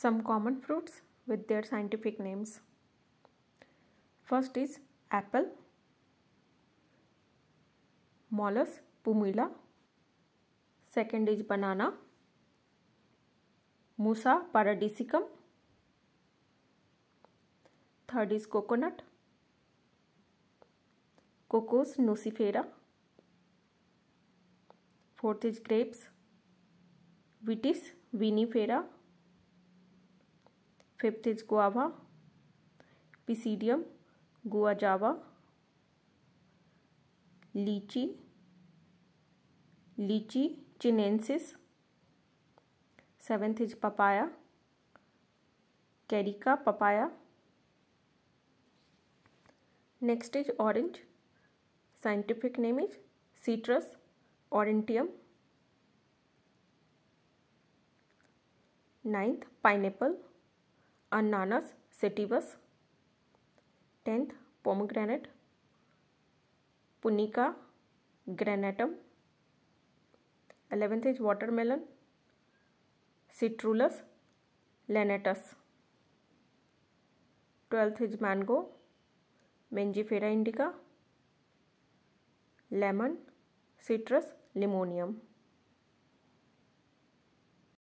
some common fruits with their scientific names. First is apple, mollusc pumila. Second is banana, musa paradisicum. Third is coconut, cocos nucifera. Fourth is grapes, vitis vinifera. Fifth is guava psidium guajava lychee lychee chinensis seventh is papaya carica papaya next is orange scientific name is citrus aurantium ninth pineapple ananas sativus tenth pomegranate punica granatum eleventh is watermelon citrullus lanatus twelfth is mango mangifera indica lemon citrus लिमोनियम